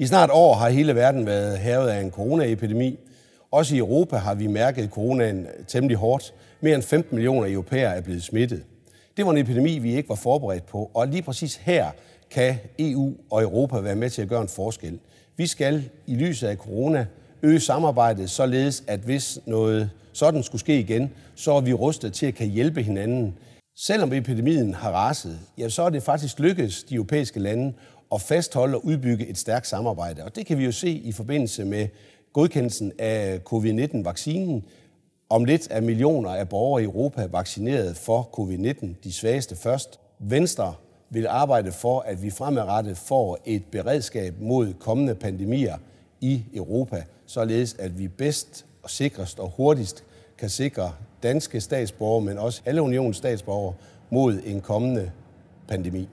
I snart år har hele verden været hævet af en coronaepidemi. Også i Europa har vi mærket coronaen temmelig hårdt. Mere end 15 millioner europæere er blevet smittet. Det var en epidemi, vi ikke var forberedt på, og lige præcis her kan EU og Europa være med til at gøre en forskel. Vi skal i lyset af corona øge samarbejdet, således at hvis noget sådan skulle ske igen, så er vi rustet til at kan hjælpe hinanden. Selvom epidemien har raset, ja, så er det faktisk lykkedes de europæiske lande at fastholde og udbygge et stærkt samarbejde. Og det kan vi jo se i forbindelse med godkendelsen af covid-19-vaccinen. Om lidt er millioner af borgere i Europa vaccineret for covid-19, de svageste først. Venstre vil arbejde for, at vi fremadrettet får et beredskab mod kommende pandemier i Europa, således at vi bedst og sikrest og hurtigst kan sikre danske statsborgere, men også alle unionens statsborgere mod en kommende pandemi.